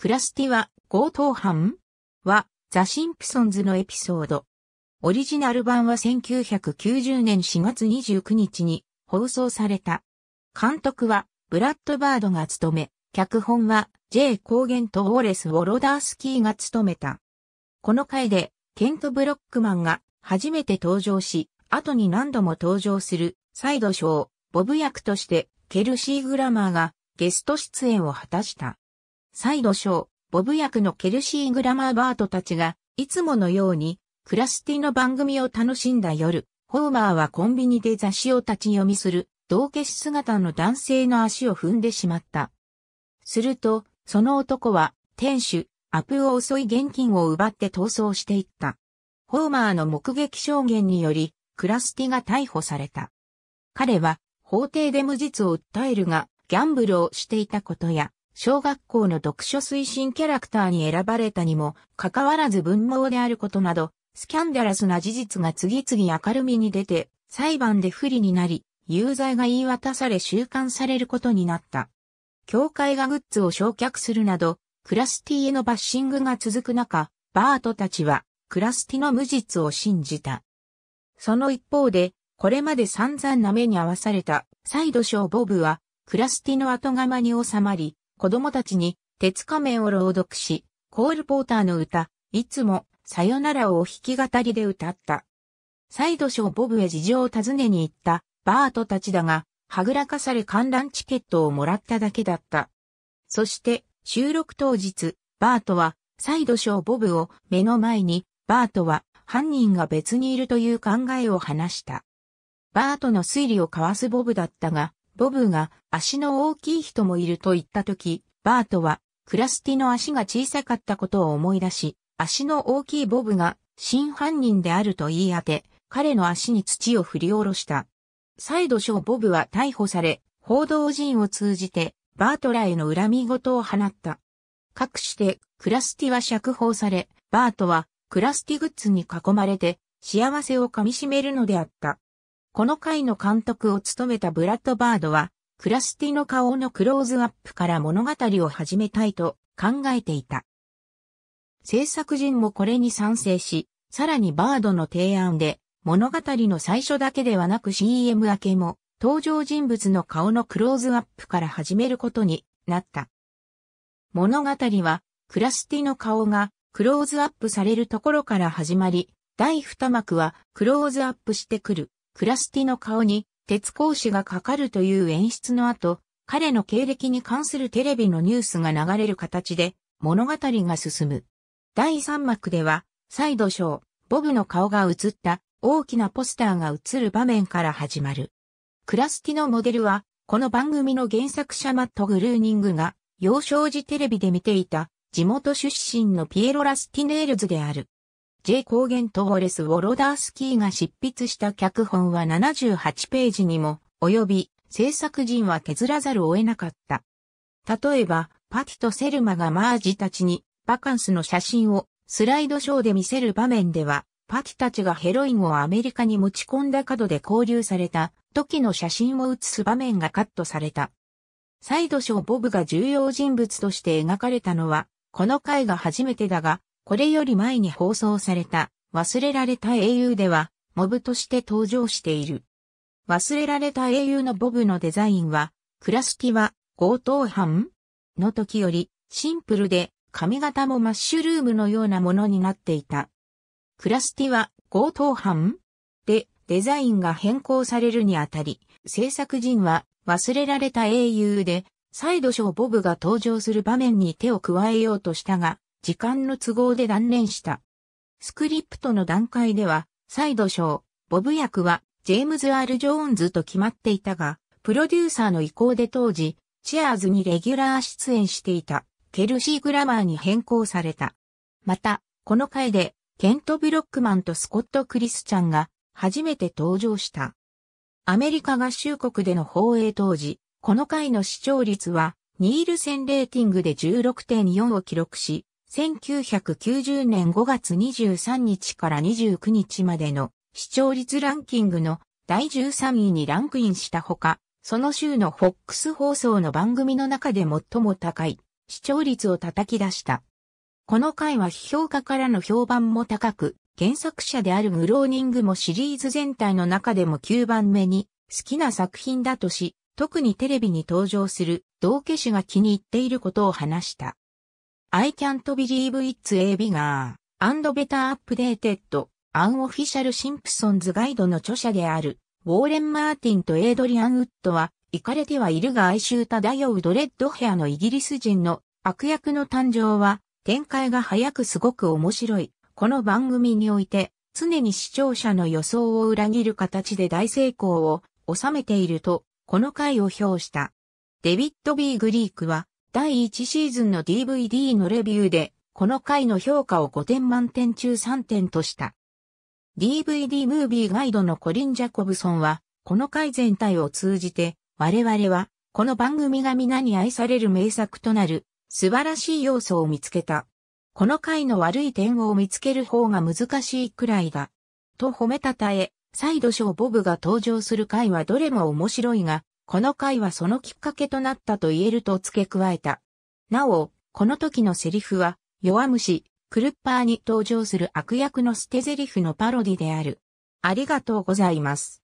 クラスティは強盗犯はザ・シンプソンズのエピソード。オリジナル版は1990年4月29日に放送された。監督はブラッドバードが務め、脚本は J. 高原とウォーレス・ウォロダースキーが務めた。この回でケント・ブロックマンが初めて登場し、後に何度も登場するサイドショー、ボブ役としてケルシー・グラマーがゲスト出演を果たした。サイドショー、ボブ役のケルシー・グラマーバートたちが、いつものように、クラスティの番組を楽しんだ夜、ホーマーはコンビニで雑誌を立ち読みする、道化師姿の男性の足を踏んでしまった。すると、その男は、店主、アプを襲い現金を奪って逃走していった。ホーマーの目撃証言により、クラスティが逮捕された。彼は、法廷で無実を訴えるが、ギャンブルをしていたことや、小学校の読書推進キャラクターに選ばれたにも、かかわらず文盲であることなど、スキャンダラスな事実が次々明るみに出て、裁判で不利になり、有罪が言い渡され収監されることになった。教会がグッズを焼却するなど、クラスティへのバッシングが続く中、バートたちは、クラスティの無実を信じた。その一方で、これまで散々な目に合わされた、サイドショーボブは、クラスティの後釜に収まり、子供たちに鉄仮面を朗読し、コールポーターの歌、いつも、さよならを弾き語りで歌った。サイドショーボブへ事情を尋ねに行ったバートたちだが、はぐらかされ観覧チケットをもらっただけだった。そして収録当日、バートはサイドショーボブを目の前に、バートは犯人が別にいるという考えを話した。バートの推理を交わすボブだったが、ボブが足の大きい人もいると言ったとき、バートはクラスティの足が小さかったことを思い出し、足の大きいボブが真犯人であると言い当て、彼の足に土を振り下ろした。再度ショーボブは逮捕され、報道陣を通じてバートらへの恨み事を放った。かくしてクラスティは釈放され、バートはクラスティグッズに囲まれて幸せをかみしめるのであった。この回の監督を務めたブラッドバードは、クラスティの顔のクローズアップから物語を始めたいと考えていた。制作陣もこれに賛成し、さらにバードの提案で、物語の最初だけではなく CM 明けも、登場人物の顔のクローズアップから始めることになった。物語は、クラスティの顔がクローズアップされるところから始まり、第二幕はクローズアップしてくる。クラスティの顔に鉄格子がかかるという演出の後、彼の経歴に関するテレビのニュースが流れる形で物語が進む。第3幕では、サイドショー、ボブの顔が映った大きなポスターが映る場面から始まる。クラスティのモデルは、この番組の原作者マット・グルーニングが幼少時テレビで見ていた地元出身のピエロ・ラスティネールズである。J. コーゲンとウォレス・ウォロダースキーが執筆した脚本は78ページにも及び、制作陣は削らざるを得なかった。例えば、パティとセルマがマージたちにバカンスの写真をスライドショーで見せる場面では、パティたちがヘロインをアメリカに持ち込んだ角で交流された時の写真を写す場面がカットされた。サイドショーボブが重要人物として描かれたのは、この回が初めてだが、これより前に放送された忘れられた英雄ではモブとして登場している。忘れられた英雄のボブのデザインは、クラスティは強盗犯の時よりシンプルで髪型もマッシュルームのようなものになっていた。クラスティは強盗犯でデザインが変更されるにあたり、制作陣は忘れられた英雄で、サイドショーボブが登場する場面に手を加えようとしたが、時間の都合で断念した。スクリプトの段階では、サイドショー、ボブ役は、ジェームズ・アル・ジョーンズと決まっていたが、プロデューサーの意向で当時、チェアーズにレギュラー出演していた、ケルシー・グラマーに変更された。また、この回で、ケント・ブロックマンとスコット・クリスチャンが、初めて登場した。アメリカ合衆国での放映当時、この回の視聴率は、ニールセンレーティングで16.4を記録し、1990年5月23日から29日までの視聴率ランキングの第13位にランクインしたほか、その週の FOX 放送の番組の中で最も高い視聴率を叩き出した。この回は批評家からの評判も高く、原作者であるグローニングもシリーズ全体の中でも9番目に好きな作品だとし、特にテレビに登場する道化師が気に入っていることを話した。I can't believe it's a bigger and better updated unofficial Simpsons ガイドの著者であるウォーレン・マーティンとエイドリアン・ウッドは、行かれてはいるが哀愁漂うドレッドヘアのイギリス人の悪役の誕生は、展開が早くすごく面白い。この番組において、常に視聴者の予想を裏切る形で大成功を収めていると、この回を評した。デビッド・ー・グリークは、第1シーズンの DVD のレビューで、この回の評価を5点満点中3点とした。DVD ムービーガイドのコリン・ジャコブソンは、この回全体を通じて、我々は、この番組が皆に愛される名作となる、素晴らしい要素を見つけた。この回の悪い点を見つける方が難しいくらいだ。と褒めたたえ、サイドショーボブが登場する回はどれも面白いが、この回はそのきっかけとなったと言えると付け加えた。なお、この時のセリフは、弱虫、クルッパーに登場する悪役の捨て台詞のパロディである。ありがとうございます。